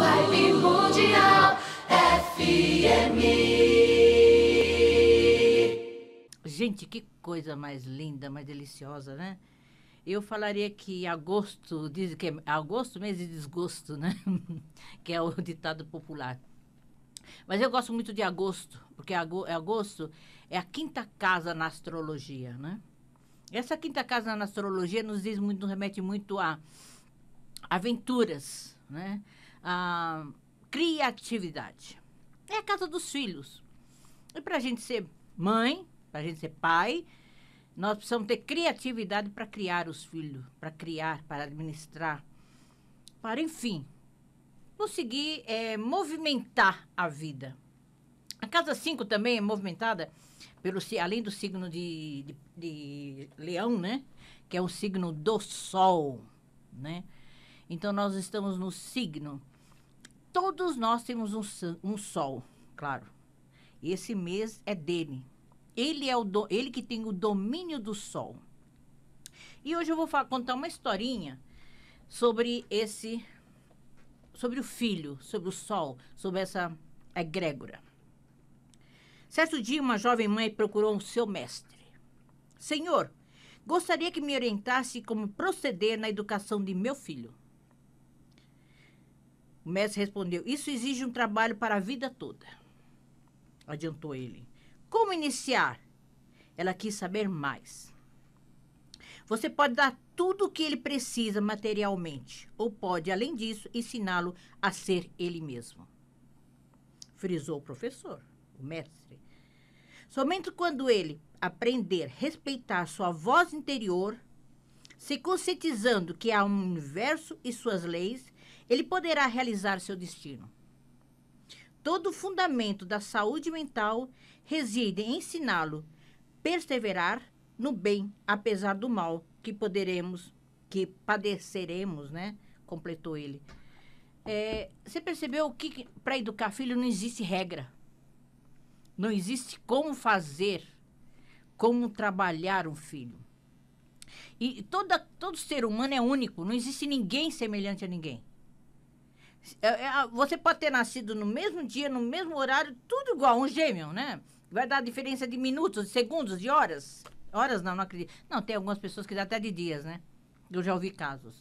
Live Mundial FM. Gente, que coisa mais linda, mais deliciosa, né? Eu falaria que agosto, diz que é agosto mês de desgosto, né? que é o ditado popular. Mas eu gosto muito de agosto, porque agosto é a quinta casa na astrologia, né? Essa quinta casa na astrologia nos diz muito, nos remete muito a aventuras, né? ah, criatividade. É a casa dos filhos. E para a gente ser mãe, para a gente ser pai, nós precisamos ter criatividade para criar os filhos, para criar, para administrar, para, enfim, conseguir é, movimentar a vida. A casa 5 também é movimentada, pelo, além do signo de, de, de leão, né? Que é o signo do sol, né? Então, nós estamos no signo. Todos nós temos um, um sol, claro. Esse mês é dele. Ele é o do, ele que tem o domínio do sol. E hoje eu vou falar, contar uma historinha sobre esse sobre o filho, sobre o sol, sobre essa egrégora. Certo dia, uma jovem mãe procurou o seu mestre. Senhor, gostaria que me orientasse como proceder na educação de meu filho. O mestre respondeu: Isso exige um trabalho para a vida toda. Adiantou ele. Como iniciar? Ela quis saber mais. Você pode dar tudo o que ele precisa materialmente, ou pode, além disso, ensiná-lo a ser ele mesmo. Frisou o professor, o mestre. Somente quando ele aprender a respeitar sua voz interior, se conscientizando que há um universo e suas leis, ele poderá realizar seu destino. Todo o fundamento da saúde mental reside em ensiná-lo perseverar no bem, apesar do mal que poderemos, que padeceremos, né? Completou ele. É, você percebeu que para educar filho não existe regra. Não existe como fazer, como trabalhar um filho. E toda, todo ser humano é único, não existe ninguém semelhante a ninguém. É, é, você pode ter nascido no mesmo dia, no mesmo horário, tudo igual, um gêmeo, né? Vai dar diferença de minutos, de segundos, de horas. Horas não, não acredito. Não, tem algumas pessoas que dá até de dias, né? Eu já ouvi casos.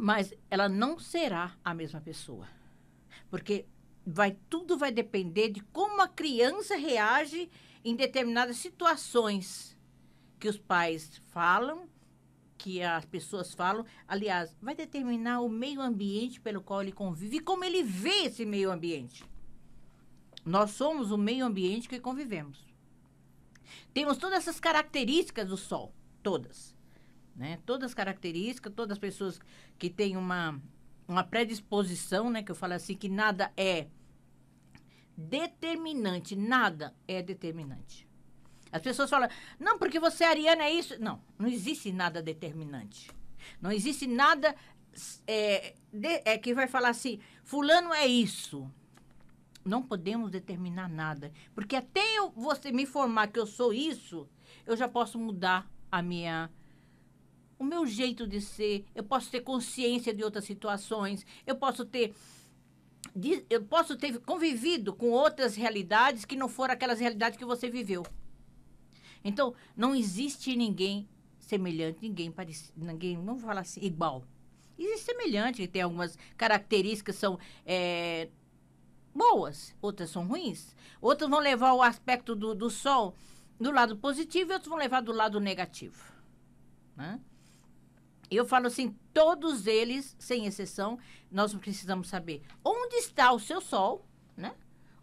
Mas ela não será a mesma pessoa. Porque vai tudo vai depender de como a criança reage em determinadas situações que os pais falam que as pessoas falam, aliás, vai determinar o meio ambiente pelo qual ele convive e como ele vê esse meio ambiente. Nós somos o meio ambiente que convivemos. Temos todas essas características do Sol, todas. Né? Todas as características, todas as pessoas que têm uma, uma predisposição, né? que eu falo assim, que nada é determinante, nada é determinante. As pessoas falam, não, porque você é ariana é isso. Não, não existe nada determinante. Não existe nada é, de, é, que vai falar assim, fulano é isso. Não podemos determinar nada. Porque até eu, você me informar que eu sou isso, eu já posso mudar a minha o meu jeito de ser, eu posso ter consciência de outras situações, eu posso ter eu posso ter convivido com outras realidades que não foram aquelas realidades que você viveu. Então, não existe ninguém semelhante, ninguém parecido, ninguém, não vou falar assim, igual. Existe semelhante, que tem algumas características que são é, boas, outras são ruins. Outras vão levar o aspecto do, do sol do lado positivo e outros vão levar do lado negativo. Né? Eu falo assim, todos eles, sem exceção, nós precisamos saber onde está o seu sol, né?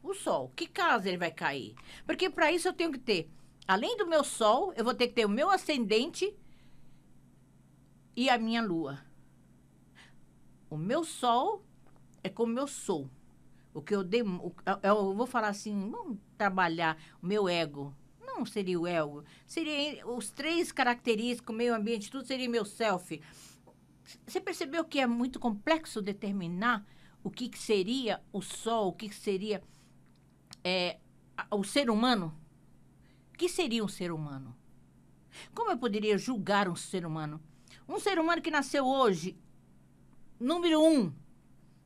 O sol, que casa ele vai cair? Porque para isso eu tenho que ter Além do meu sol, eu vou ter que ter o meu ascendente e a minha lua. O meu sol é como eu sou. O que eu, é, é, eu vou falar assim, vamos trabalhar o meu ego. Não seria o ego, seria os três características, o meio ambiente, tudo seria meu self. Você percebeu que é muito complexo determinar o que, que seria o sol, o que, que seria é, o ser humano? que seria um ser humano? Como eu poderia julgar um ser humano? Um ser humano que nasceu hoje, número um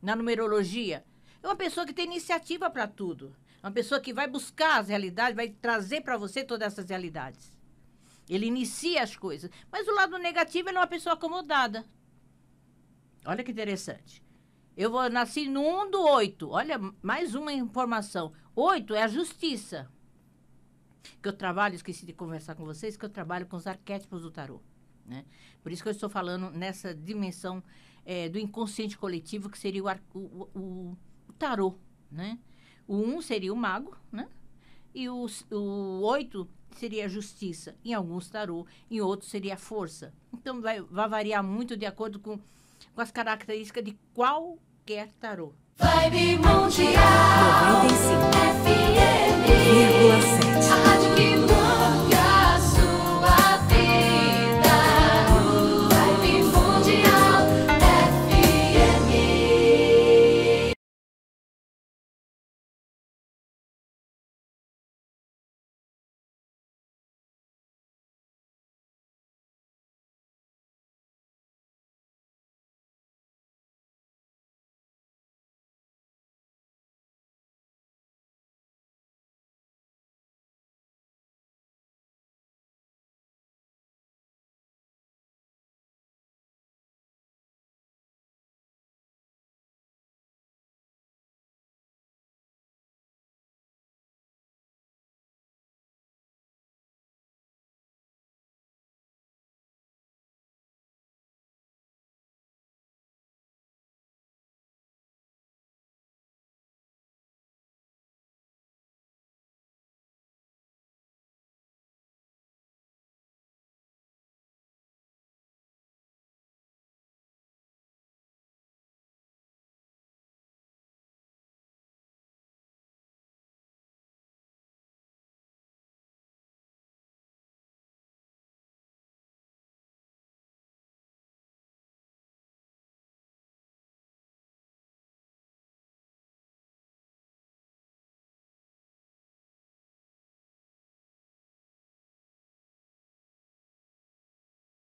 na numerologia, é uma pessoa que tem iniciativa para tudo. É uma pessoa que vai buscar as realidades, vai trazer para você todas essas realidades. Ele inicia as coisas. Mas o lado negativo, ele é uma pessoa acomodada. Olha que interessante. Eu vou, nasci no 1 do 8. Olha, mais uma informação. 8 é a justiça que eu trabalho, esqueci de conversar com vocês, que eu trabalho com os arquétipos do tarô. Né? Por isso que eu estou falando nessa dimensão é, do inconsciente coletivo, que seria o, ar, o, o, o tarô. Né? O 1 um seria o mago, né? e o, o 8 seria a justiça, em alguns tarô, em outros seria a força. Então vai, vai variar muito de acordo com, com as características de qualquer tarô. Vibe Mundial 95